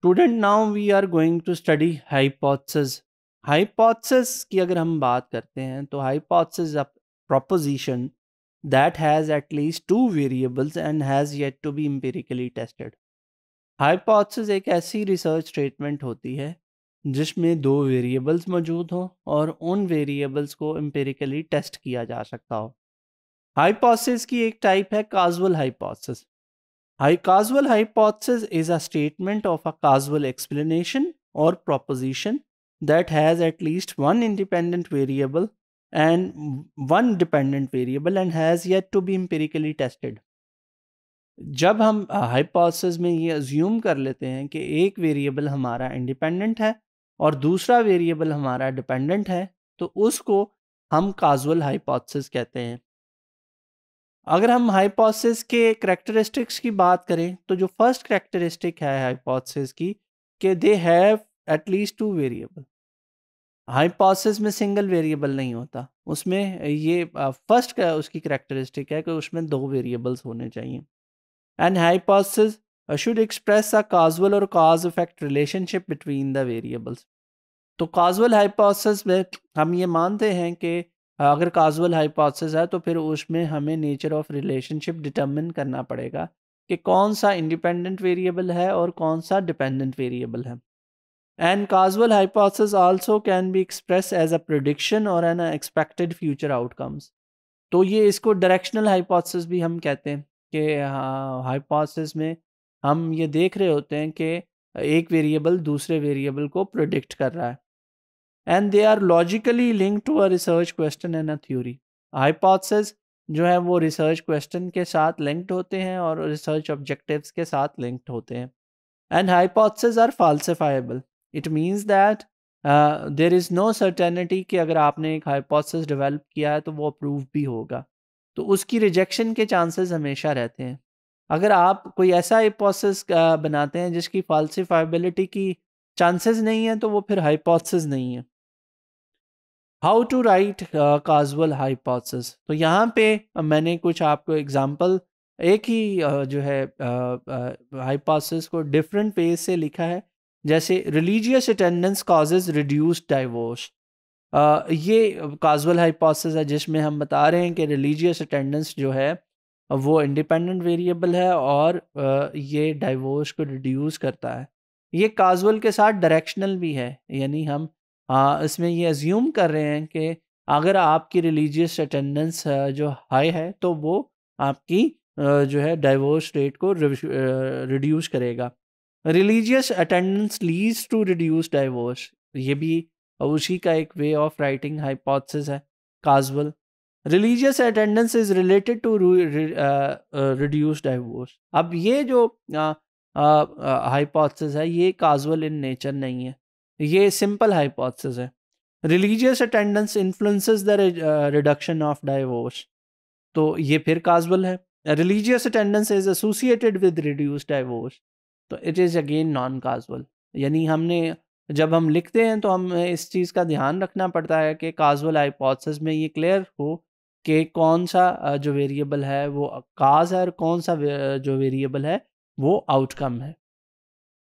student now we are going to study hypothesis hypothesis की अगर हम बात करते हैं तो hypothesis proposition that has at least two variables and has yet to be empirically tested hypothesis एक ऐसी रिसर्च स्टेटमेंट होती है जिसमें दो वेरिएबल्स मौजूद हों और उन वेरिएबल्स को एम्पेरिकली टेस्ट किया जा सकता हो हाइपोथेसिस की एक टाइप है काजुअल हाइपोथेसिस हाई causal hypothesis is a statement of a causal explanation और proposition that has at least one independent variable and one dependent variable and has yet to be empirically tested जब हम hypothesis में ये assume कर लेते हैं कि एक वेरिएबल हमारा इंडिपेंडेंट है और दूसरा वेरिएबल हमारा डिपेंडेंट है तो उसको हम काजुअल हाइपोथसिस कहते हैं अगर हम हाइपोथेसिस के करेक्टरिस्टिक्स की बात करें तो जो फर्स्ट करेक्टरिस्टिक है हाइपोथेसिस की कि they have at least two variable hypothesis में सिंगल वेरिएबल नहीं होता उसमें ये फर्स्ट uh, उसकी करेक्टरिस्टिक है कि उसमें दो वेरिएबल्स होने चाहिए and hypothesis should express a causal और cause effect relationship between the variables तो काजुअल हाइपोथेसिस में हम ये मानते हैं कि अगर काजुअल हाइपोथेसिस है तो फिर उसमें हमें नेचर ऑफ रिलेशनशिप डिटर्मिन करना पड़ेगा कि कौन सा इंडिपेंडेंट वेरिएबल है और कौन सा डिपेंडेंट वेरिएबल है and causal hypothesis also can be express as a prediction और एन एक्सपेक्टेड फ्यूचर आउटकम्स तो ये इसको डायरेक्शनल हाइपोथेसिस भी हम कहते हैं कि हाइपोथेसिस में हम ये देख रहे होते हैं कि एक वेरिएबल दूसरे वेरिएबल को प्रोडिक्ट कर रहा है and they are logically link to a research question and a theory hypothesis जो है वो रिसर्च क्वेश्चन के साथ लिंक्ड होते हैं और रिसर्च ऑब्जेक्टिव्स के साथ लिंक्ड होते हैं and hypothesis are falsifiable it means that there is no certainty कि अगर आपने एक हाइपोथेसिस डेवलप किया है तो वो अप्रूव भी होगा तो उसकी रिजेक्शन के चांसेस हमेशा रहते हैं अगर आप कोई ऐसा हाइपोथेसिस uh, बनाते हैं जिसकी फाल्सिफाइबिलिटी की चांसेस नहीं है तो वो फिर हाइपोथेसिस नहीं है how to write causal hypothesis तो यहाँ पे uh, मैंने कुछ आपको एग्जांपल एक ही uh, जो है हाइपोथेसिस uh, uh, को डिफरेंट वे से लिखा है जैसे religious attendance causes reduce divorce ये काजल हाइपोथेसिस है जिसमें हम बता रहे हैं कि रिलीजियस अटेंडेंस जो है वो इंडिपेंडेंट वेरिएबल है और uh, ये डाइवोर्स को रिड्यूस करता है ये काजल के साथ डायरेक्शनल भी है यानी हम आ, इसमें ये एज्यूम कर रहे हैं कि अगर आपकी रिलीजियस अटेंडेंस जो हाई है तो वो आपकी जो है डाइवोर्स रेट को रिड्यूस करेगा religious attendance leads to reduce divorce ये भी उसी का एक वे ऑफ राइटिंग हाइपोथेसिस है causal religious attendance is related to reduce divorce अब ये जो हाइपोथेसिस है ये काजवल इन नेचर नहीं है ये सिंपल हाइपोथेसिस है religious attendance influences the reduction of divorce तो ये फिर काजबल है religious attendance is associated with reduce divorce तो it is again non causal यानी हमने जब हम लिखते हैं तो हमें इस चीज़ का ध्यान रखना पड़ता है कि काजबल हाइपोथेसिस में ये क्लियर हो कि कौन सा uh, जो वेरिएबल है वो काज है और कौन सा uh, जो वेरिएबल है वो आउटकम है